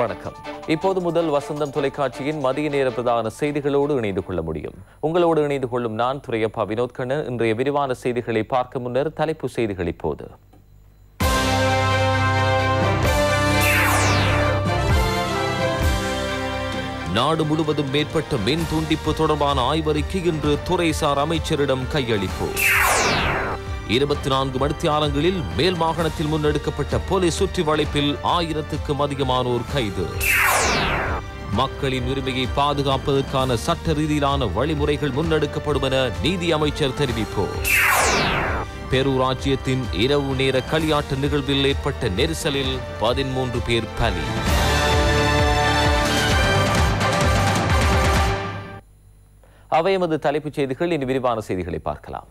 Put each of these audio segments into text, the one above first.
வணக்கம் இப்போது முதல் வசந்தம் தொலைக்காட்சியின் மதிய நேர பிரதான செய்திகளோடு இணைந்து கொள்ள முடியும் உங்களோடு இணைந்து கொள்ளும் நான் துறையப்பா வினோத் கண்ணன் இன்றைய விரிவான செய்திகளை பார்க்க முன்னர் தலைப்பு செய்திகள் இப்போது நாடு முழுவதும் மேற்பட்ட மின் துண்டிப்பு தொடர்பான ஆய்வறிக்கை இன்று துறைசார் அமைச்சரிடம் கையளிப்பு இருபத்தி நான்கு மணித்தியாலங்களில் மேல் மாகாணத்தில் முன்னெடுக்கப்பட்ட போலீஸ் சுற்றி வளைப்பில் ஆயிரத்துக்கும் அதிகமானோர் கைது மக்களின் உரிமையை பாதுகாப்பதற்கான சட்ட ரீதியிலான வழிமுறைகள் முன்னெடுக்கப்படும் என நீதி அமைச்சர் தெரிவிப்பு பெருராஜ்யத்தின் இரவு நேர களியாட்ட நிகழ்வில் ஏற்பட்ட நெரிசலில் பதிமூன்று பேர் பலி அவை எமது தலைப்புச் செய்திகள் இனி விரிவான செய்திகளை பார்க்கலாம்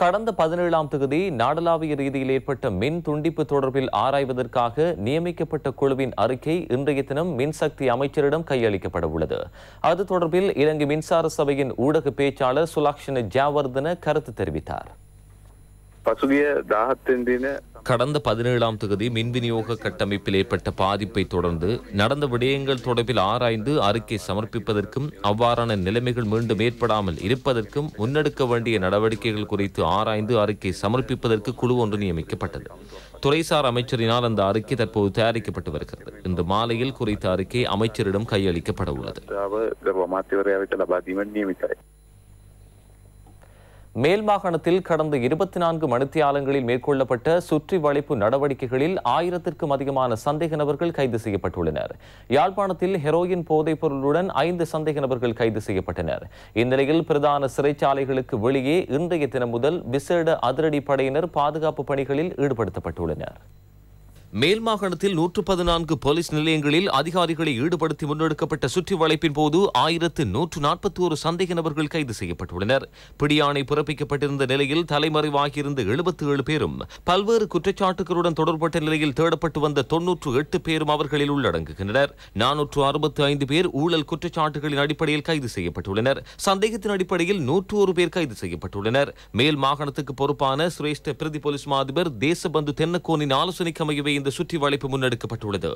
கடந்த பதினேழாம் தொகுதி நாடளாவிய ரீதியில் ஏற்பட்ட மின் துண்டிப்பு தொடர்பில் ஆராய்வதற்காக நியமிக்கப்பட்ட குழுவின் அறிக்கை இன்றைய தினம் மின்சக்தி அமைச்சரிடம் கையளிக்கப்பட உள்ளது அது தொடர்பில் இலங்கை மின்சார சபையின் ஊடக பேச்சாளர் சுலாக்ஷன ஜாவர்தன கருத்து தெரிவித்தார் பசுகிய தாகத்தின் கடந்த பதினேழாம் தொகுதி மின் விநியோக கட்டமைப்பில் ஏற்பட்ட பாதிப்பை தொடர்ந்து நடந்த விடயங்கள் தொடர்பில் ஆராய்ந்து அறிக்கை சமர்ப்பிப்பதற்கும் அவ்வாறான நிலைமைகள் மீண்டும் ஏற்படாமல் இருப்பதற்கும் முன்னெடுக்க வேண்டிய நடவடிக்கைகள் குறித்து ஆராய்ந்து அறிக்கை சமர்ப்பிப்பதற்கு குழு ஒன்று நியமிக்கப்பட்டது துறைசார் அமைச்சரினால் அந்த அறிக்கை தற்போது தயாரிக்கப்பட்டு வருகிறது இன்று மாலையில் குறித்த அறிக்கை அமைச்சரிடம் கையளிக்கப்பட உள்ளது மேல் மாகாணத்தில் கடந்த இருபத்தி நான்கு மணித்தியாலங்களில் மேற்கொள்ளப்பட்ட சுற்றி வளைப்பு நடவடிக்கைகளில் ஆயிரத்திற்கும் அதிகமான சந்தேக நபர்கள் கைது செய்யப்பட்டுள்ளனர் யாழ்ப்பாணத்தில் ஹெரோயின் போதைப் பொருளுடன் ஐந்து சந்தேக நபர்கள் கைது செய்யப்பட்டனர் இந்நிலையில் பிரதான சிறைச்சாலைகளுக்கு வெளியே இன்றைய தினம் முதல் விசேட அதிரடி படையினர் பாதுகாப்பு பணிகளில் ஈடுபடுத்தப்பட்டுள்ளனர் மேல் மாகாணத்தில் நூற்று பதினான்கு போலீஸ் நிலையங்களில் அதிகாரிகளை ஈடுபடுத்தி முன்னெடுக்கப்பட்ட சுற்றி வளைப்பின் போது ஆயிரத்து நூற்று நாற்பத்தி ஒரு சந்தேக நபர்கள் கைது செய்யப்பட்டுள்ளனர் பிடியாணை பிறப்பிக்கப்பட்டிருந்த நிலையில் தலைமறைவாகியிருந்த எழுபத்தி ஏழு பேரும் பல்வேறு குற்றச்சாட்டுகளுடன் தொடர்பட்ட நிலையில் தேடப்பட்டு வந்த தொன்னூற்று எட்டு பேரும் அவர்களில் உள்ளடங்குகின்றனர் நானூற்று அறுபத்தி ஐந்து பேர் ஊழல் குற்றச்சாட்டுகளின் அடிப்படையில் கைது செய்யப்பட்டுள்ளனர் சந்தேகத்தின் அடிப்படையில் நூற்று ஒரு பேர் கைது செய்யப்பட்டுள்ளனர் மேல் மாகாணத்துக்கு பொறுப்பான சிரேஷ்ட பிரதி போலீஸ் மாதிபர் தேசபந்து தென்னக்கோனின் ஆலோசனைக்கு அமையவே இந்த இந்த சுற்றி வளைப்பு முன்னெடுக்கப்பட்டுள்ளது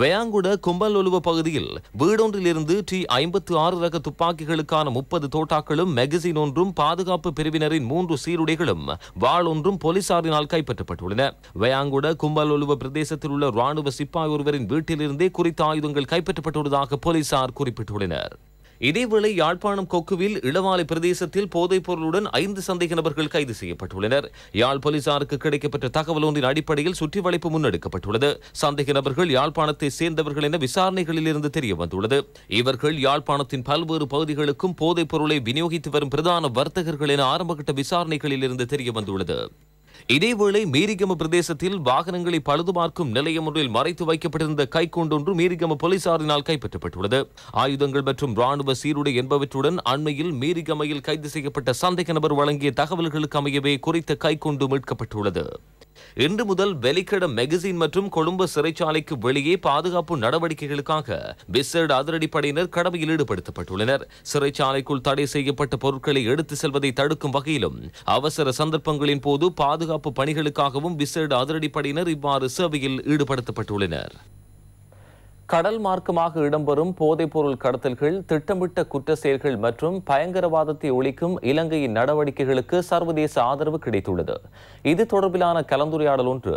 வேயாங்குட கும்பலொலுவ பகுதியில் வீடொன்றிலிருந்து டி ஐம்பத்து ஆறு ரக துப்பாக்கிகளுக்கான முப்பது தோட்டாக்களும் மெகசின் ஒன்றும் பாதுகாப்பு பிரிவினரின் மூன்று சீருடைகளும் வாழ் ஒன்றும் போலீசாரினால் கைப்பற்றப்பட்டுள்ளன வேயாங்குட கும்பலொலுவ பிரதேசத்தில் உள்ள ராணுவ சிப்பாய் ஒருவரின் வீட்டிலிருந்தே குறித்த ஆயுதங்கள் கைப்பற்றப்பட்டுள்ளதாக போலீசார் குறிப்பிட்டுள்ளனர் இதேவேளை யாழ்ப்பாணம் கொக்குவில் இளவாலை பிரதேசத்தில் போதைப் பொருளுடன் ஐந்து சந்தேக நபர்கள் கைது செய்யப்பட்டுள்ளனர் யாழ் போலீசாருக்கு கிடைக்கப்பட்ட தகவல் ஒன்றின் அடிப்படையில் சுற்றி வளைப்பு முன்னெடுக்கப்பட்டுள்ளது சந்தேக நபர்கள் யாழ்ப்பாணத்தை சேர்ந்தவர்கள் என விசாரணைகளில் இருந்து தெரிய வந்துள்ளது இவர்கள் யாழ்ப்பாணத்தின் பல்வேறு பகுதிகளுக்கும் போதைப் பொருளை விநியோகித்து வரும் பிரதான வர்த்தகர்கள் என ஆரம்பகட்ட விசாரணைகளில் இருந்து தெரிய வந்துள்ளது இதேவேளை மீரிகம பிரதேசத்தில் வாகனங்களை பழுதுபார்க்கும் நிலையம் ஒன்றில் மறைத்து வைக்கப்பட்டிருந்த கைக்குண்டொன்று மீரிகம போலீசாரினால் கைப்பற்றப்பட்டுள்ளது ஆயுதங்கள் மற்றும் ராணுவ சீருடை என்பவற்றுடன் அண்மையில் மீரிகமையில் கைது செய்யப்பட்ட சந்தேக நபர் வழங்கிய தகவல்களுக்கு அமையவே குறித்த கைக்குண்டு மீட்கப்பட்டுள்ளது இன்று முதல் வெலிக்கட மெகசின் மற்றும் கொழும்பு சிறைச்சாலைக்கு வெளியே பாதுகாப்பு நடவடிக்கைகளுக்காக பிசர்டு அதிரடிப்படையினர் கடமையில் ஈடுபடுத்தப்பட்டுள்ளனர் சிறைச்சாலைக்குள் தடை செய்யப்பட்ட பொருட்களை எடுத்து செல்வதை தடுக்கும் வகையிலும் அவசர சந்தர்ப்பங்களின் போது பாதுகாப்பு பணிகளுக்காகவும் பிசர்டு அதிரடிப்படையினர் இவ்வாறு சேவையில் ஈடுபடுத்தப்பட்டுள்ளனர் கடல் மார்க்கமாக இடம்பெறும் போதைப்பொருள் கடத்தல்கள் திட்டமிட்ட குற்ற செயல்கள் மற்றும் பயங்கரவாதத்தை ஒழிக்கும் இலங்கையின் நடவடிக்கைகளுக்கு சர்வதேச ஆதரவு கிடைத்துள்ளது இது தொடர்பிலான கலந்துரையாடல் ஒன்று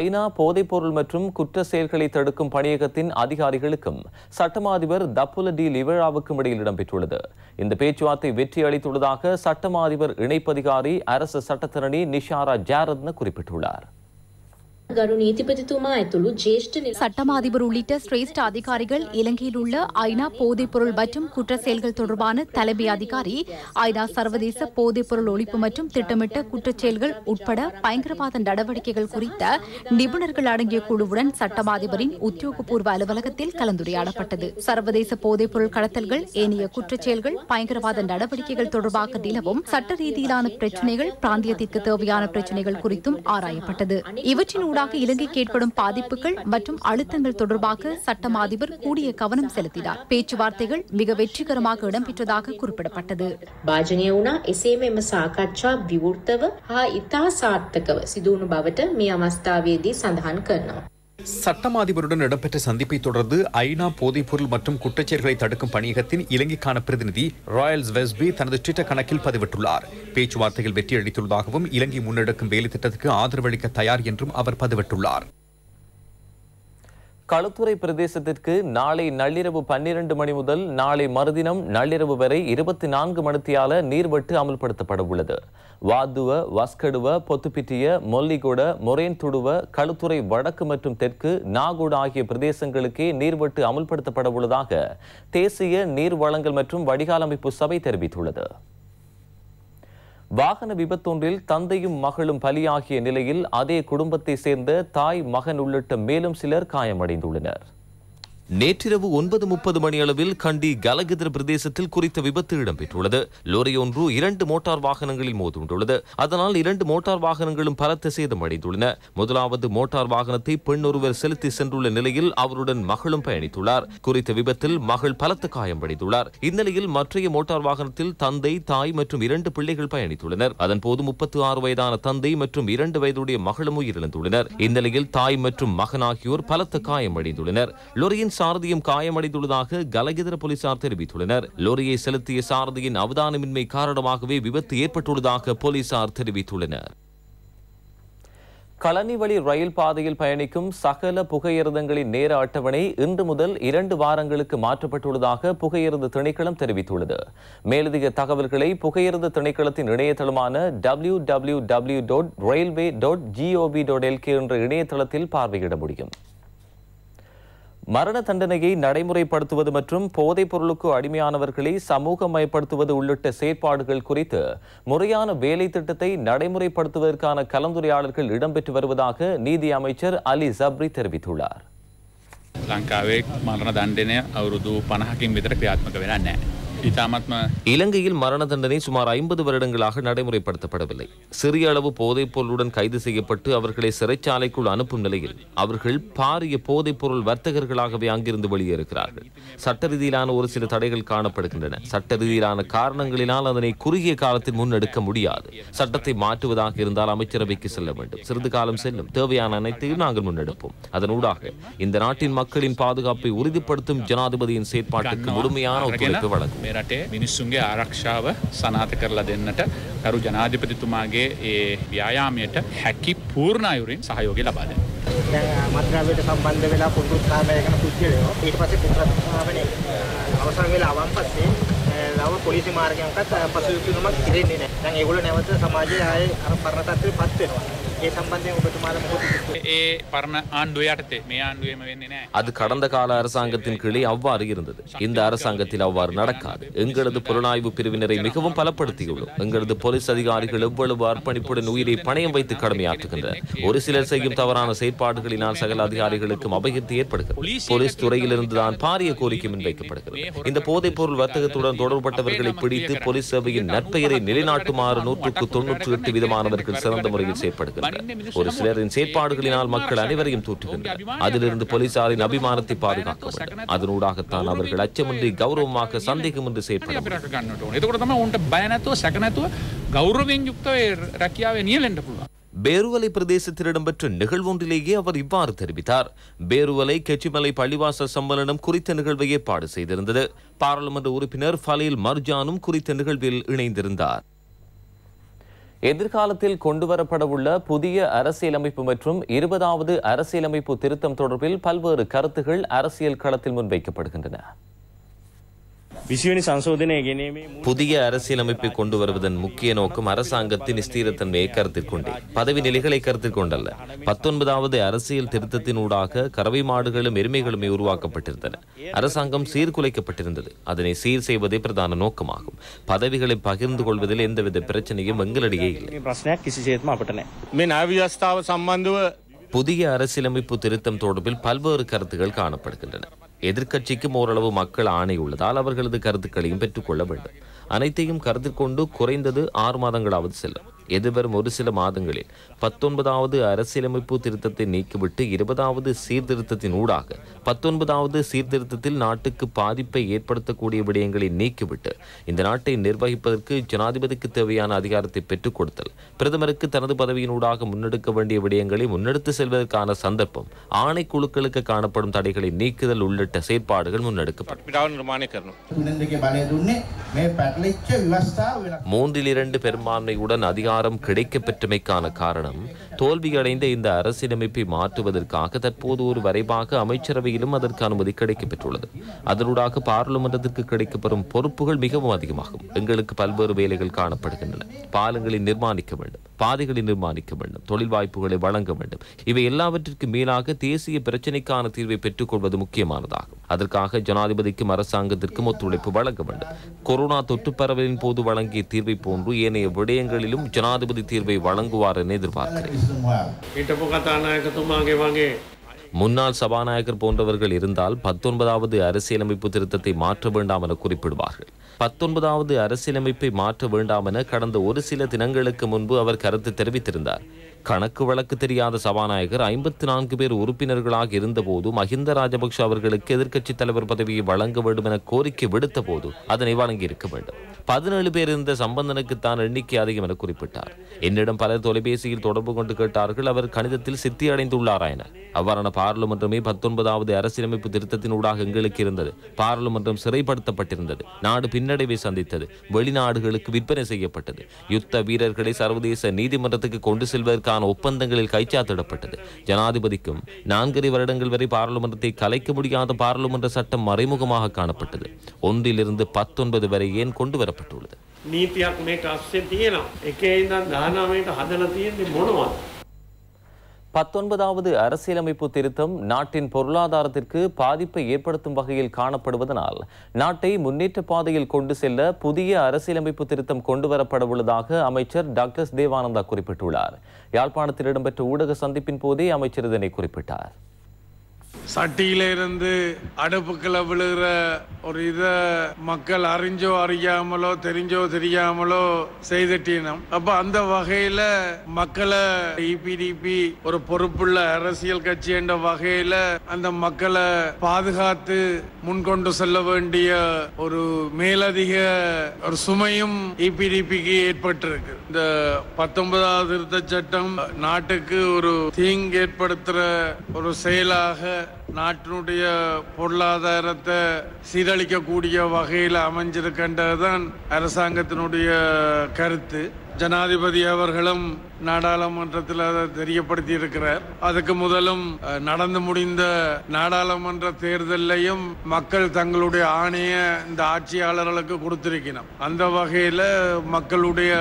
ஐநா போதைப்பொருள் மற்றும் குற்ற செயல்களை தடுக்கும் பணியகத்தின் அதிகாரிகளுக்கும் சட்டமா அதிபர் தப்புல டி லிவழாவுக்கும் இடையில் இடம்பெற்றுள்ளது இந்த பேச்சுவார்த்தை வெற்றி அளித்துள்ளதாக சட்டமா அதிபர் இணைப்பதிகாரி அரசு சட்டத்தரணி நிஷாரா ஜாரத்ன குறிப்பிட்டுள்ளார் கரு நீதிபதித்துமா ඇතුළු ජේෂ්ඨ சட்டமா அதிபர் உள்ளிட்ட சிரேஷ்ட அதிகாரிகள் இலங்கையில் உள்ள ஐநா போதைப்பொருள் மற்றும் குற்ற செயல்கள் தொடர்பான தலைமை அதிகாரி ஐநா சர்வதேச போதைப்பொருள் ஒழிப்பு மற்றும் திட்டமிட்ட குற்றச்செயல்கள் உட்பட பயங்கரவாத நடவடிக்கைகள் குறித்த நிபுணர்கள் அடங்கிய குழுவுடன் சட்டமா அதிபரின் உத்தியோகபூர்வ அலுவலகத்தில் கலந்துரையாடப்பட்டது சர்வதேச போதைப்பொருள் கடத்தல்கள் ஏனைய குற்றச்செயல்கள் பயங்கரவாத நடவடிக்கைகள் தொடர்பாக நிலவும் சட்ட ரீதியிலான பிரச்சினைகள் பிராந்தியத்திற்கு தேவையான பிரச்சினைகள் குறித்தும் ஆராயப்பட்டது இவற்றின் முன்னதாக இலங்கைக்கு ஏற்படும் பாதிப்புகள் மற்றும் அழுத்தங்கள் தொடர்பாக சட்டம் அதிபர் கூடிய கவனம் செலுத்தினார் பேச்சுவார்த்தைகள் மிக வெற்றிகரமாக இடம்பெற்றதாக குறிப்பிடப்பட்டது භාජනය වුණා එසේම එම සාකච්ඡා විවෘතව சட்டம் அதிபருடன் இடம்பெற்ற சந்திப்பை தொடர்ந்து ஐநா போதைப்பொருள் மற்றும் குற்றச்செயல்களை தடுக்கும் பணியகத்தின் இலங்கைக்கான பிரதிநிதி ராயல்ஸ் வெஸ்பி தனது ட்விட்டர் கணக்கில் பதிவிட்டுள்ளார் பேச்சுவார்த்தைகள் வெற்றியளித்துள்ளதாகவும் இலங்கை முன்னெடுக்கும் வேலை திட்டத்துக்கு ஆதரவளிக்க தயார் என்றும் அவர் பதிவிட்டுள்ளார் களுத்துறை பிரதேசத்திற்கு நாளை நள்ளிரவு பன்னிரண்டு மணி முதல் நாளை மறுதினம் நள்ளிரவு வரை இருபத்தி நான்கு மணித்தியால நீர்வெட்டு அமல்படுத்தப்பட உள்ளது வாதுவ வஸ்கடுவ பொத்துப்பிட்டிய மொரேன் துடுவ களுத்துறை வடக்கு மற்றும் தெற்கு நாகோடு ஆகிய பிரதேசங்களுக்கே நீர்வெட்டு அமுல்படுத்தப்பட உள்ளதாக தேசிய நீர் வளங்கள் மற்றும் வடிகால் அமைப்பு சபை தெரிவித்துள்ளது வாகன விபத்தொன்றில் தந்தையும் மகளும் பலியாகிய நிலையில் அதே குடும்பத்தை சேர்ந்த தாய் மகன் உள்ளிட்ட மேலும் சிலர் காயமடைந்துள்ளனர் நேற்றிரவு ஒன்பது முப்பது மணியளவில் கண்டி கலகதிர பிரதேசத்தில் குறித்த விபத்து இடம்பெற்றுள்ளது லோரி ஒன்று இரண்டு மோட்டார் வாகனங்களில் மோதுண்டுள்ளது அதனால் இரண்டு மோட்டார் வாகனங்களும் பலத்த சேதம் அடைந்துள்ளன முதலாவது மோட்டார் வாகனத்தை பெண் ஒருவர் செலுத்தி சென்றுள்ள நிலையில் அவருடன் மகளும் பயணித்துள்ளார் குறித்த விபத்தில் மகள் பலத்த காயம் அடைந்துள்ளார் இந்நிலையில் மற்றைய மோட்டார் வாகனத்தில் தந்தை தாய் மற்றும் இரண்டு பிள்ளைகள் பயணித்துள்ளனர் அதன்போது முப்பத்தி ஆறு வயதான தந்தை மற்றும் இரண்டு வயதுடைய மகளும் உயிரிழந்துள்ளனர் இந்நிலையில் தாய் மற்றும் மகன் ஆகியோர் பலத்த அடைந்துள்ளனர் லோரியின் சாரதியும் காயமடைந்துள்ளதாக கலகிதர போலீசார் தெரிவித்துள்ளனர் லோரியை செலுத்திய சாரதியின் அவதானமின்மை காரணமாகவே விபத்து ஏற்பட்டுள்ளதாக போலீசார் தெரிவித்துள்ளனர் கலனிவழி ரயில் பாதையில் பயணிக்கும் சகல புகையிரதங்களின் நேர அட்டவணை இன்று முதல் இரண்டு வாரங்களுக்கு மாற்றப்பட்டுள்ளதாக புகையிரத திணைக்களம் தெரிவித்துள்ளது மேலதிக தகவல்களை புகையிரத திணைக்களத்தின் இணையதளமான W W W dot railway dot GOV dot LK என்ற இணையதளத்தில் பார்வையிட முடியும் மரண தண்டனையை நடைமுறைப்படுத்துவது மற்றும் போதைப் பொருளுக்கு அடிமையானவர்களை சமூகமயப்படுத்துவது உள்ளிட்ட செயற்பாடுகள் குறித்து முறையான வேலை திட்டத்தை நடைமுறைப்படுத்துவதற்கான கலந்துரையாடல்கள் இடம்பெற்று வருவதாக நீதி அமைச்சர் அலி ஜப்ரி தெரிவித்துள்ளார் லங்காவே மரண දණ්ඩනය අවුරුදු පණහකින් විතර ක්‍රියාත්මක இலங்கையில் மரண தண்டனை சுமார் ஐம்பது வருடங்களாக நடைமுறைப்படுத்தப்படவில்லை சிறிய அளவு போதைப் பொருளுடன் கைது செய்யப்பட்டு அவர்களை சிறைச்சாலைக்குள் அனுப்பும் நிலையில் அவர்கள் பாரிய போதைப் பொருள் வர்த்தகர்களாகவே அங்கிருந்து வெளியேறுகிறார்கள் சட்ட ரீதியிலான ஒரு சில தடைகள் காணப்படுகின்றன சட்ட ரீதியிலான காரணங்களினால் அதனை குறுகிய காலத்தில் முன்னெடுக்க முடியாது சட்டத்தை மாற்றுவதாக இருந்தால் அமைச்சரவைக்கு செல்ல வேண்டும் சிறிது காலம் செல்லும் தேவையான அனைத்தையும் நாங்கள் முன்னெடுப்போம் அதனூடாக இந்த நாட்டின் மக்களின் பாதுகாப்பை உறுதிப்படுத்தும் ஜனாதிபதியின் செயற்பாட்டுக்கு முழுமையான ஒத்துழைப்பு வழங்கும் මේ රටේ මිනිස්සුන්ගේ ආරක්ෂාව සනාත කරලා දෙන්නට කරු ජනාධිපතිතුමාගේ ඒ ව්‍යායාමයට හැකි පූර්ණ අයුරින් සහයෝගය ලබා දෙන්න. දැන් මත්ද්‍රව්‍යයට සම්බන්ධ වෙලා පොදු ස්ථාපනය කරන පුද්ගලයෝ ඊට පස්සේ පුත්‍ර ස්ථාපනයේ අවසන් වෙලා ආවන් පස්සේ ලව පොලිසි මාර්ගයක්වත් පසුවිපිනුමක් කෙරෙන්නේ නැහැ. දැන් ඒගොල්ලෝ නැවත සමාජයේ ආයේ අර පරණ තත්ත්වෙටපත් වෙනවා. அது கடந்த கால அரசாங்கத்தின் கீழே அவ்வாறு இருந்தது. இந்த அரசாங்கத்தில் அவ்வாறு நடக்காது. எங்களது புலனாய்வு பிரிவினரை மிகவும் பலப்படுத்தியுள்ளோம். எங்களது போலீஸ் அதிகாரிகள் எவ்வளவு அர்ப்பணிப்புடன் உயிரை பணையம் வைத்து கடமையாற்றுகின்றனர். ஒரு சிலர் செய்யும் தவறான செயற்பாடுகளினால் சகல அதிகாரிகளுக்கும் அபகத்து ஏற்படுகிறது. போலீஸ் துறையிலிருந்து தான் பாரிய கோரிக்கை முன்வைக்கப்படுகிறது. இந்த போதைப் பொருள் வர்த்தகத்துடன் தொடர்பட்டவர்களை பிடித்து போலீஸ் சேவையின் நற்பெயரை நிலைநாட்டுமாறு நூற்றுக்கு தொன்னூற்றி எட்டு விதமானவர்கள் சிறந்த முறையில் செயற்படுகிறது ஒரு சிலரின் செயற்பாடுகளினால் மக்கள் அனைவரையும் தூற்றுகின்றனர் அதிலிருந்து போலீசாரின் அபிமானத்தை பாதுகாக்க வேண்டும் அதனூடாகத்தான் அவர்கள் அச்சமின்றி கௌரவமாக சந்தேகமின்றி செயற்பட பேருவலை பிரதேசத்தில் இடம்பெற்ற நிகழ்வொன்றிலேயே அவர் இவ்வாறு தெரிவித்தார் பேருவலை கெச்சிமலை பள்ளிவாச சம்மேளனம் குறித்த நிகழ்வை ஏற்பாடு செய்திருந்தது பாராளுமன்ற உறுப்பினர் ஃபலீல் மர்ஜானும் குறித்த நிகழ்வில் இணைந்திருந்தார் எதிர்காலத்தில் கொண்டுவரப்படவுள்ள புதிய அரசியலமைப்பு மற்றும் இருபதாவது அரசியலமைப்பு திருத்தம் தொடர்பில் பல்வேறு கருத்துகள் அரசியல் களத்தில் முன்வைக்கப்படுகின்றன புதிய அரசியலமைப்பை கொண்டு வருவதன் முக்கிய நோக்கம் அரசாங்கத்தின் ஸ்திரத்தன்மையை கருத்தில் கொண்டே பதவி நிலைகளை கருத்தில் கொண்டல்ல பத்தொன்பதாவது அரசியல் திருத்தத்தினூடாக கறவை மாடுகளும் எருமைகளுமே உருவாக்கப்பட்டிருந்தன அரசாங்கம் சீர்குலைக்கப்பட்டிருந்தது அதனை சீர் செய்வதே பிரதான நோக்கமாகும் பதவிகளை பகிர்ந்து கொள்வதில் எந்தவித பிரச்சனையும் எங்களிடையே இல்லை புதிய அரசியலமைப்பு திருத்தம் தொடர்பில் பல்வேறு கருத்துகள் காணப்படுகின்றன எதிர்க்கட்சிக்கும் ஓரளவு மக்கள் ஆணை உள்ளதால் அவர்களது கருத்துக்களையும் பெற்றுக்கொள்ள வேண்டும் அனைத்தையும் கருத்தில் கொண்டு குறைந்தது ஆறு மாதங்களாவது செல்லும் எதிர்வரும் ஒரு சில மாதங்களில் பத்தொன்பதாவது அரசியலமைப்பு திருத்தத்தை நீக்கிவிட்டு இருபதாவது சீர்திருத்தத்தின் ஊடாக பத்தொன்பதாவது சீர்திருத்தத்தில் நாட்டுக்கு பாதிப்பை ஏற்படுத்தக்கூடிய விடயங்களை நீக்கிவிட்டு இந்த நாட்டை நிர்வகிப்பதற்கு ஜனாதிபதிக்கு தேவையான அதிகாரத்தை பெற்றுக் கொடுத்தல் பிரதமருக்கு தனது பதவியின் ஊடாக முன்னெடுக்க வேண்டிய விடயங்களை முன்னெடுத்து செல்வதற்கான சந்தர்ப்பம் ஆணைக்குழுக்களுக்கு காணப்படும் தடைகளை நீக்குதல் உள்ளிட்ட செயற்பாடுகள் முன்னெடுக்கப்படும் மூன்றில் இரண்டு பெரும்பான்மையுடன் அதிகாரம் அதிகாரம் கிடைக்கப்பெற்றமைக்கான காரணம் தோல்வியடைந்த இந்த அரசியலமைப்பை மாற்றுவதற்காக தற்போது ஒரு வரைவாக அமைச்சரவையிலும் அதற்கு அனுமதி கிடைக்கப்பெற்றுள்ளது அதனூடாக பாராளுமன்றத்திற்கு கிடைக்கப்பெறும் பொறுப்புகள் மிகவும் அதிகமாகும் எங்களுக்கு பல்வேறு வேலைகள் காணப்படுகின்றன பாலங்களை நிர்மாணிக்க வேண்டும் பாதைகளை நிர்மாணிக்க வேண்டும் தொழில் வாய்ப்புகளை வழங்க வேண்டும் இவை எல்லாவற்றிற்கு மேலாக தேசிய பிரச்சினைக்கான தீர்வை பெற்றுக் கொள்வது முக்கியமானதாகும் அதற்காக ஜனாதிபதிக்கும் அரசாங்கத்திற்கும் ஒத்துழைப்பு வழங்க வேண்டும் கொரோனா தொற்று பரவலின் போது வழங்கிய தீர்வை போன்று ஏனைய விடயங்களிலும் ஜனாதிபதி தீர்வை வழங்குவார் என எதிர்பார்க்கிறேன் முன்னாள் சபாநாயகர் போன்றவர்கள் இருந்தால் பத்தொன்பதாவது அரசியலமைப்பு திருத்தத்தை மாற்ற வேண்டாம் என குறிப்பிடுவார்கள் பத்தொன்பதாவது அரசியலமைப்பை மாற்ற வேண்டாம் என கடந்த ஒரு சில தினங்களுக்கு முன்பு அவர் கருத்து தெரிவித்திருந்தார் கணக்கு வழக்கு தெரியாத சபாநாயகர் ஐம்பத்தி நான்கு பேர் உறுப்பினர்களாக இருந்தபோது மஹிந்த ராஜபக்ஷ அவர்களுக்கு எதிர்க்கட்சித் தலைவர் பதவியை வழங்க வேண்டும் என கோரிக்கை விடுத்த போது அதனை வழங்கியிருக்க வேண்டும் பதினேழு பேர் இருந்த சம்பந்தனுக்கு தான் எண்ணிக்கை அதிகம் என குறிப்பிட்டார் என்னிடம் பலர் தொலைபேசியில் தொடர்பு கொண்டு கேட்டார்கள் அவர் கணிதத்தில் சித்தி அடைந்துள்ளாரா என அவ்வாறான பாராளுமன்றமே பத்தொன்பதாவது அரசியலமைப்பு திருத்தத்தினூடாக எங்களுக்கு இருந்தது பாராளுமன்றம் சிறைப்படுத்தப்பட்டிருந்தது நாடு பின்னடைவை சந்தித்தது வெளிநாடுகளுக்கு விற்பனை செய்யப்பட்டது யுத்த வீரர்களை சர்வதேச நீதிமன்றத்துக்கு கொண்டு செல்வதற்கு தொடர்பான ஒப்பந்தங்களில் கைச்சாத்திடப்பட்டது ஜனாதிபதிக்கும் நான்கரை வருடங்கள் வரை பாராளுமன்றத்தை கலைக்க முடியாத பாராளுமன்ற சட்டம் மறைமுகமாக காணப்பட்டது ஒன்றிலிருந்து பத்தொன்பது வரை ஏன் கொண்டு வரப்பட்டுள்ளது தீயலாம் எக்கே இந்த தானாமேட்டு நீத்தியாக பத்தொன்பதாவது அரசியலமைப்பு திருத்தம் நாட்டின் பொருளாதாரத்திற்கு பாதிப்பை ஏற்படுத்தும் வகையில் காணப்படுவதனால் நாட்டை முன்னேற்ற பாதையில் கொண்டு செல்ல புதிய அரசியலமைப்பு திருத்தம் கொண்டுவரப்படவுள்ளதாக அமைச்சர் டாக்டர் தேவானந்தா குறிப்பிட்டுள்ளார் யாழ்ப்பாணத்தில் இடம்பெற்ற ஊடக சந்திப்பின் போதே அமைச்சர் இதனை குறிப்பிட்டார் சட்டியிலிருந்து அடுப்புக்களை விழுகிற ஒரு இதை மக்கள் அறிஞ்சோ அறியாமலோ தெரிஞ்சோ தெரியாமலோ செய்துட்டினம் அப்ப அந்த வகையில மக்களை இபிடிபி e ஒரு பொறுப்புள்ள அரசியல் கட்சி என்ற வகையில அந்த மக்களை பாதுகாத்து முன்கொண்டு செல்ல வேண்டிய ஒரு மேலதிக ஒரு சுமையும் இபிடிபிக்கு e ஏற்பட்டிருக்கு இந்த பத்தொன்பதாவது திருத்த சட்டம் நாட்டுக்கு ஒரு தீங்கு ஏற்படுத்துற ஒரு செயலாக நாட்டினுடைய பொருளாதாரத்தை சீரழிக்கக்கூடிய வகையில் அமைஞ்சிருக்கின்றதுதான் அரசாங்கத்தினுடைய கருத்து ஜனாதிபதி அவர்களும் நாடாளுமன்றத்தில் அதை தெரியப்படுத்தி இருக்கிறார் அதுக்கு முதலும் நடந்து முடிந்த நாடாளுமன்ற தேர்தலையும் மக்கள் தங்களுடைய ஆணைய இந்த ஆட்சியாளர்களுக்கு கொடுத்திருக்கணும் அந்த வகையில மக்களுடைய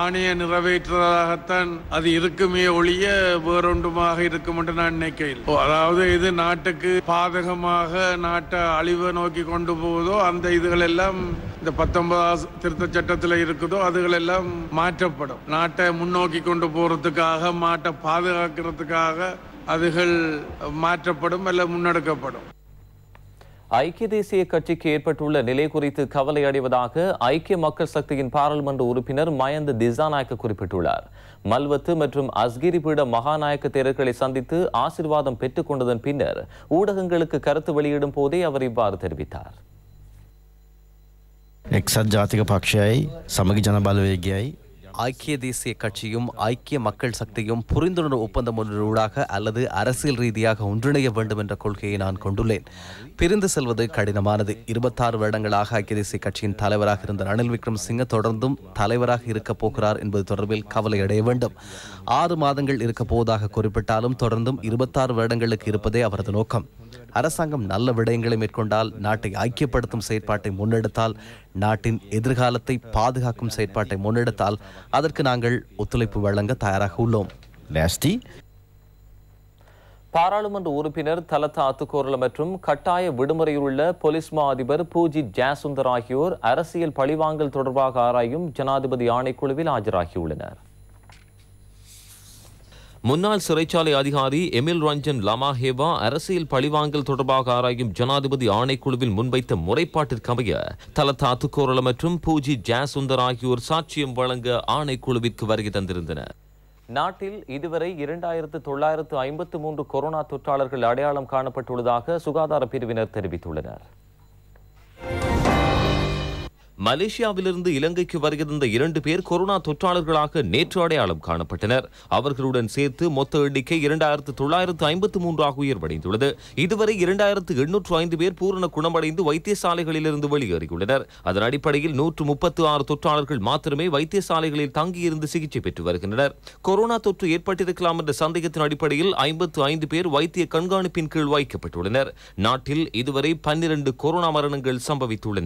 ஆணைய நிறைவேற்றுவதாகத்தான் அது இருக்குமே ஒழிய வேறொன்றுமாக இருக்கும் என்று நான் நினைக்கிறேன் அதாவது இது நாட்டுக்கு பாதகமாக நாட்டை அழிவை நோக்கி கொண்டு போவதோ அந்த இதுகள் எல்லாம் இந்த பத்தொன்பதாம் திருத்த சட்டத்தில் இருக்குதோ அதுகள் எல்லாம் மாற்றப்படும் நாட்டை முன்னோக்கி கொண்டு கொண்டு போறதுக்காக மாட்டை பாதுகாக்கிறதுக்காக அதுகள் மாற்றப்படும் அல்ல முன்னெடுக்கப்படும் ஐக்கிய தேசிய கட்சிக்கு ஏற்பட்டுள்ள நிலை குறித்து கவலை அடைவதாக ஐக்கிய மக்கள் சக்தியின் பாராளுமன்ற உறுப்பினர் மயந்த திசாநாயக்க குறிப்பிட்டுள்ளார் மல்வத்து மற்றும் அஸ்கிரிபீட மகாநாயக்க தேர்தல்களை சந்தித்து ஆசிர்வாதம் பெற்றுக் கொண்டதன் பின்னர் ஊடகங்களுக்கு கருத்து வெளியிடும் போதே அவர் இவ்வாறு தெரிவித்தார் එක්සත් ජාතික පක්ෂයයි ஐக்கிய தேசிய கட்சியும் ஐக்கிய மக்கள் சக்தியும் புரிந்துணர்வு ஒப்பந்தம் ஒன்றூடாக அல்லது அரசியல் ரீதியாக ஒன்றிணைய வேண்டும் என்ற கொள்கையை நான் கொண்டுள்ளேன் பிரிந்து செல்வது கடினமானது இருபத்தாறு வருடங்களாக ஐக்கிய தேசிய கட்சியின் தலைவராக இருந்த ரணில் விக்ரம் சிங்க தொடர்ந்தும் தலைவராக இருக்கப் போகிறார் என்பது தொடர்பில் கவலை அடைய வேண்டும் ஆறு மாதங்கள் இருக்கப் போவதாக குறிப்பிட்டாலும் தொடர்ந்தும் இருபத்தாறு வருடங்களுக்கு இருப்பதே அவரது நோக்கம் அரசாங்கம் நல்ல விடயங்களை மேற்கொண்டால் நாட்டை ஐக்கியப்படுத்தும் செயற்பாட்டை முன்னெடுத்தால் நாட்டின் எதிர்காலத்தை பாதுகாக்கும் செயற்பாட்டை முன்னெடுத்தால் அதற்கு நாங்கள் ஒத்துழைப்பு வழங்க தயாராக உள்ளோம் பாராளுமன்ற உறுப்பினர் தலத்த ஆத்துக்கோரல் மற்றும் கட்டாய விடுமுறையில் உள்ள போலீஸ் மா அதிபர் பூஜி ஜாசுந்தர் ஆகியோர் அரசியல் பழிவாங்கல் தொடர்பாக ஆராயும் ஜனாதிபதி ஆணைக்குழுவில் ஆஜராகியுள்ளனர் முன்னாள் சிறைச்சாலை அதிகாரி எமில் ரஞ்சன் லமாஹேவா அரசியல் பழிவாங்கல் தொடர்பாக ஆராயும் ஜனாதிபதி ஆணைக்குழுவில் முன்வைத்த முறைப்பாட்டிற்கமைய தலதா துக்கோரல மற்றும் பூஜி ஜாசுந்தர் ஆகியோர் சாட்சியம் வழங்க ஆணைக்குழுவிற்கு வருகை தந்திருந்தனர் நாட்டில் இதுவரை இரண்டாயிரத்து தொள்ளாயிரத்து ஐம்பத்து மூன்று கொரோனா தொற்றாளர்கள் அடையாளம் காணப்பட்டுள்ளதாக சுகாதார பிரிவினர் தெரிவித்துள்ளனர் மலேசியாவிலிருந்து இலங்கைக்கு வருகிறந்த இரண்டு பேர் கொரோனா தொற்றாளர்களாக நேற்று அடையாளம் காணப்பட்டனர் அவர்களுடன் சேர்த்து மொத்த எண்ணிக்கை இரண்டாயிரத்து தொள்ளாயிரத்து ஐம்பத்து மூன்றாக உயர்வடைந்துள்ளது இதுவரை இரண்டாயிரத்து எண்ணூற்று ஐந்து பேர் பூரண குணமடைந்து வைத்தியசாலைகளிலிருந்து வெளியேறியுள்ளனர் அதன் அடிப்படையில் நூற்று முப்பத்து ஆறு தொற்றாளர்கள் மாத்திரமே வைத்தியசாலைகளில் தங்கியிருந்து சிகிச்சை பெற்று வருகின்றனர் கொரோனா தொற்று ஏற்பட்டிருக்கலாம் என்ற சந்தேகத்தின் அடிப்படையில் ஐம்பத்து ஐந்து பேர் வைத்திய கண்காணிப்பின் கீழ் வைக்கப்பட்டுள்ளனர் நாட்டில் இதுவரை பன்னிரண்டு கொரோனா மரணங்கள் சம்பவித்துள்ளன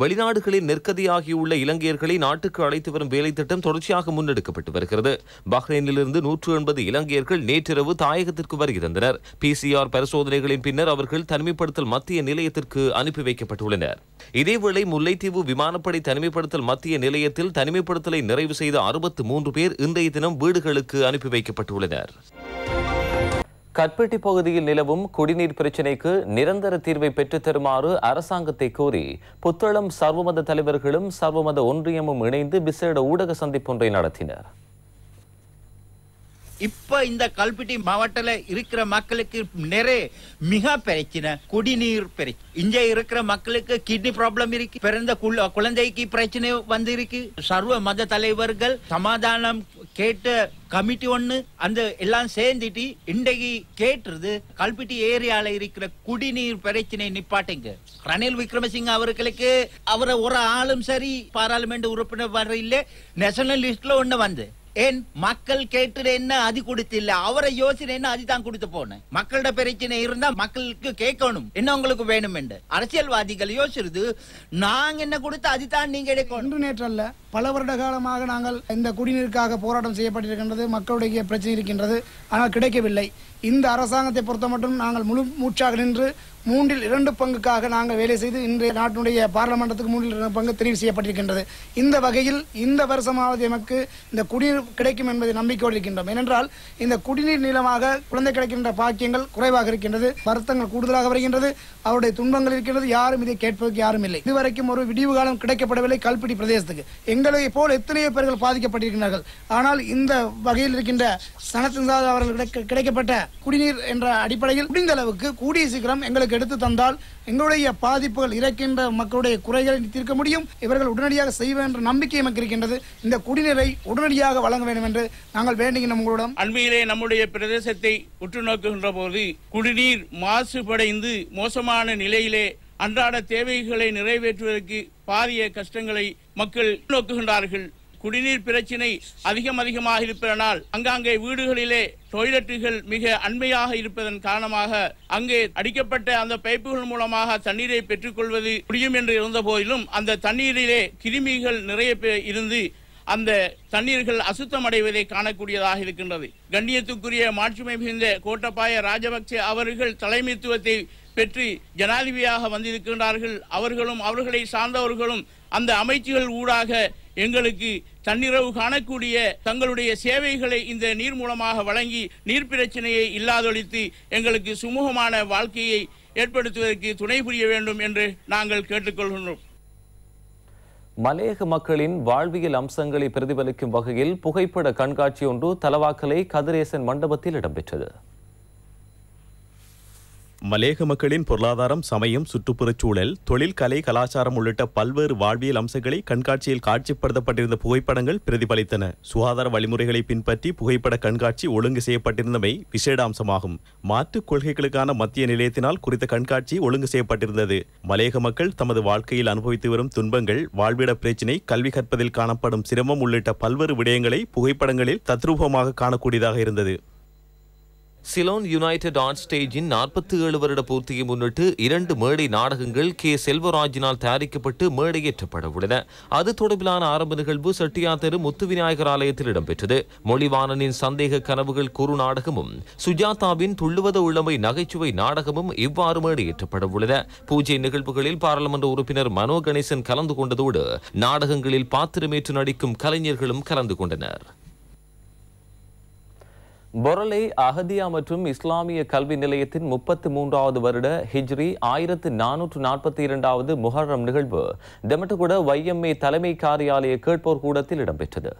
வெளிநாடுகளில் நெற்கதியாகியுள்ள இலங்கையர்களை நாட்டுக்கு அழைத்து வரும் வேலை திட்டம் தொடர்ச்சியாக முன்னெடுக்கப்பட்டு வருகிறது பஹ்ரைனிலிருந்து நூற்று எண்பது இலங்கையர்கள் நேற்றிரவு தாயகத்திற்கு வருகிறந்தனர் பிசிஆர் பரிசோதனைகளின் பின்னர் அவர்கள் தனிமைப்படுத்தல் மத்திய நிலையத்திற்கு அனுப்பி வைக்கப்பட்டுள்ளனர் இதேவேளை முல்லைத்தீவு விமானப்படை தனிமைப்படுத்தல் மத்திய நிலையத்தில் தனிமைப்படுத்தலை நிறைவு செய்த அறுபத்து மூன்று பேர் இன்றைய தினம் வீடுகளுக்கு அனுப்பி வைக்கப்பட்டுள்ளனர் கட்பெட்டி பகுதியில் நிலவும் குடிநீர் பிரச்சினைக்கு நிரந்தர தீர்வை பெற்றுத்தருமாறு அரசாங்கத்தை கோரி புத்தளம் சர்வமத தலைவர்களும் சர்வமத ஒன்றியமும் இணைந்து விசேட ஊடக சந்திப்பொன்றை நடத்தினர் இப்ப இந்த கல்பிட்டி மாவட்டல இருக்கிற மக்களுக்கு நிறைய மிக பிரச்சின குடிநீர் பிரச்சனை இங்க இருக்கிற மக்களுக்கு கிட்னி ப்ராப்ளம் இருக்கு பிறந்த குழந்தைக்கு பிரச்சனை வந்து இருக்கு சர்வ மத தலைவர்கள் சமாதானம் கேட்ட கமிட்டி ஒண்ணு அந்த எல்லாம் சேர்ந்துட்டு இன்றைக்கு கேட்டுறது கல்பிட்டி ஏரியால இருக்கிற குடிநீர் பிரச்சனை நிப்பாட்டிங்க ரணில் விக்ரமசிங்க அவர்களுக்கு அவரை ஒரு ஆளும் சரி பாராளுமன்ற உறுப்பினர் வர இல்லை நேஷனல் லிஸ்ட்ல ஒண்ணு வந்து ஏன் மக்கள் கேட்டு என்ன அது கொடுத்தில்ல அவரை யோசனை என்ன அதுதான் கொடுத்து போனேன் மக்களோட பிரச்சனை இருந்தா மக்களுக்கு கேட்கணும் என்ன உங்களுக்கு வேணும் என்று அரசியல்வாதிகள் யோசிச்சிருது நாங்க என்ன கொடுத்து அதுதான் நீங்க எடுக்கணும் நேற்று அல்ல பல வருட காலமாக நாங்கள் இந்த குடிநீருக்காக போராட்டம் செய்யப்பட்டிருக்கின்றது மக்களுடைய பிரச்சனை இருக்கின்றது ஆனால் கிடைக்கவில்லை இந்த அரசாங்கத்தை பொறுத்த மட்டும் நாங்கள் முழு மூச்சாக நின்று மூன்றில் இரண்டு பங்குக்காக நாங்கள் வேலை செய்து இன்றைய நாட்டினுடைய பாராளுமன்றத்துக்கு மூன்றில் இரண்டு பங்கு தெரிவு செய்யப்பட்டிருக்கின்றது இந்த வகையில் இந்த வருஷமாவது எமக்கு இந்த குடிநீர் கிடைக்கும் என்பதை நம்பிக்கையோடு இருக்கின்றோம் ஏனென்றால் இந்த குடிநீர் நீளமாக குழந்தை கிடைக்கின்ற பாக்கியங்கள் குறைவாக இருக்கின்றது வருத்தங்கள் கூடுதலாக வருகின்றது அவருடைய துன்பங்கள் இருக்கின்றது யாரும் இதை கேட்பதற்கு யாரும் இல்லை இதுவரைக்கும் ஒரு விடிவு காலம் கிடைக்கப்படவில்லை கல்பிடி பிரதேசத்துக்கு எங்களை போல் எத்தனையோ பேர்கள் பாதிக்கப்பட்டிருக்கிறார்கள் ஆனால் இந்த வகையில் இருக்கின்ற சனத்தின் அவர்கள் கிடைக்கப்பட்ட குடிநீர் என்ற அடிப்படையில் முடிந்த அளவுக்கு கூடிய சீக்கிரம் எங்களுக்கு எடுத்து தந்தால் எங்களுடைய பாதிப்புகள் இறக்கின்ற மக்களுடைய குறைகளை தீர்க்க முடியும் இவர்கள் உடனடியாக செய்வேன் என்ற நம்பிக்கை எமக்கு இருக்கின்றது இந்த குடிநீரை உடனடியாக வழங்க வேண்டும் என்று நாங்கள் வேண்டுகின்ற உங்களிடம் அண்மையிலே நம்முடைய பிரதேசத்தை உற்று நோக்குகின்ற போது குடிநீர் மாசுபடைந்து மோசமான நிலையிலே அன்றாட தேவைகளை நிறைவேற்றுவதற்கு பாரிய கஷ்டங்களை மக்கள் நோக்குகின்றார்கள் குடிநீர் பிரச்சினை அதிகம் அதிகமாக இருப்பதனால் அங்காங்கே வீடுகளிலே டொய்லெட்டுகள் மிக அண்மையாக இருப்பதன் காரணமாக அங்கே அடிக்கப்பட்ட அந்த பைப்புகள் மூலமாக தண்ணீரை பெற்றுக்கொள்வது முடியும் என்று இருந்த போதிலும் அந்த தண்ணீரிலே கிருமிகள் நிறைய இருந்து அந்த தண்ணீர்கள் அசுத்தம் அடைவதை காணக்கூடியதாக இருக்கின்றது கண்ணியத்துக்குரிய மாட்சிமை மிகுந்த கோட்டபாய ராஜபக்சே அவர்கள் தலைமைத்துவத்தை பெற்று ஜனாதிபதியாக வந்திருக்கின்றார்கள் அவர்களும் அவர்களை சார்ந்தவர்களும் அந்த அமைச்சுகள் ஊடாக எங்களுக்கு தன்னிரவு காணக்கூடிய தங்களுடைய சேவைகளை இந்த நீர் மூலமாக வழங்கி நீர் பிரச்சனையை இல்லாதொழித்து எங்களுக்கு சுமூகமான வாழ்க்கையை ஏற்படுத்துவதற்கு துணை புரிய வேண்டும் என்று நாங்கள் கேட்டுக்கொள்கின்றோம் மலையக மக்களின் வாழ்வியல் அம்சங்களை பிரதிபலிக்கும் வகையில் புகைப்பட கண்காட்சி ஒன்று தலவாக்கலை கதிரேசன் மண்டபத்தில் இடம்பெற்றது மலேக மக்களின் பொருளாதாரம் சமயம் சுற்றுப்புறச் சூழல் தொழில் கலை கலாச்சாரம் உள்ளிட்ட பல்வேறு வாழ்வியல் அம்சங்களை கண்காட்சியில் காட்சிப்படுத்தப்பட்டிருந்த புகைப்படங்கள் பிரதிபலித்தன சுகாதார வழிமுறைகளை பின்பற்றி புகைப்பட கண்காட்சி ஒழுங்கு செய்யப்பட்டிருந்தமை விசேட அம்சமாகும் மாற்றுக் கொள்கைகளுக்கான மத்திய நிலையத்தினால் குறித்த கண்காட்சி ஒழுங்கு செய்யப்பட்டிருந்தது மலேக மக்கள் தமது வாழ்க்கையில் அனுபவித்து வரும் துன்பங்கள் வாழ்விட பிரச்சினை கல்வி கற்பதில் காணப்படும் சிரமம் உள்ளிட்ட பல்வேறு விடயங்களை புகைப்படங்களில் தத்ரூபமாக காணக்கூடியதாக இருந்தது சிலோன் யுனைடெட் ஆர்ட் ஸ்டேஜின் நாற்பத்தி ஏழு வருட பூர்த்தியை முன்னிட்டு இரண்டு மேடை நாடகங்கள் கே செல்வராஜினால் தயாரிக்கப்பட்டு மேடையேற்றப்பட உள்ளன அது தொடர்பிலான ஆரம்ப நிகழ்வு முத்து விநாயகர் ஆலயத்தில் இடம்பெற்றது மொழிவாணனின் சந்தேக கனவுகள் குறு நாடகமும் சுஜாதாவின் துள்ளுவத உள்ளமை நகைச்சுவை நாடகமும் இவ்வாறு மேடையேற்றப்பட உள்ளன பூஜை நிகழ்வுகளில் பாராளுமன்ற உறுப்பினர் மனோ கணேசன் கலந்து கொண்டதோடு நாடகங்களில் பாத்திரமேற்று நடிக்கும் கலைஞர்களும் கலந்து கொண்டனர் பொரலே அகதியா மற்றும் இஸ்லாமிய கல்வி நிலையத்தின் முப்பத்தி மூன்றாவது வருட ஹிஜ்ரி ஆயிரத்து நானூற்று நாற்பத்தி இரண்டாவது முஹர்ரம் நிகழ்வு டெமட்டுகுட வைஎம்ஏ தலைமை காரியாலய கேட்போர் கூடத்தில் இடம்பெற்றது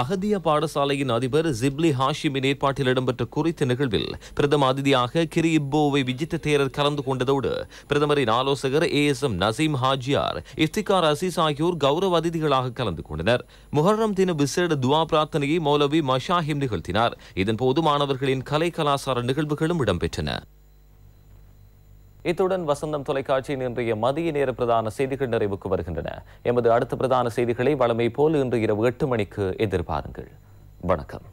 அகதிய பாடசாலையின் அதிபர் ஜிப்லி ஹாஷிமின் ஏற்பாட்டில் இடம்பெற்ற குறித்த நிகழ்வில் பிரதம அதிதியாக கிரி இப்போவை விஜித்த தேரர் கலந்து கொண்டதோடு பிரதமரின் ஆலோசகர் A S M Naseem Hajiyar Iftikhar Aziz ஆகியோர் கௌரவ அதிதிகளாக கலந்து கொண்டனர் முஹர்ரம் தின விசேட துவா பிரார்த்தனையை மௌலவி மஷாஹிம் நிகழ்த்தினார் இதன்போது மாணவர்களின் கலை கலாசார நிகழ்வுகளும் இடம்பெற்றன இத்துடன் வசந்தம் தொலைக்காட்சியின் இன்றைய மதிய நேர பிரதான செய்திகள் நிறைவுக்கு வருகின்றன எமது அடுத்த பிரதான செய்திகளை வளமை போல் இன்று இரவு எட்டு மணிக்கு எதிர்பாருங்கள் வணக்கம்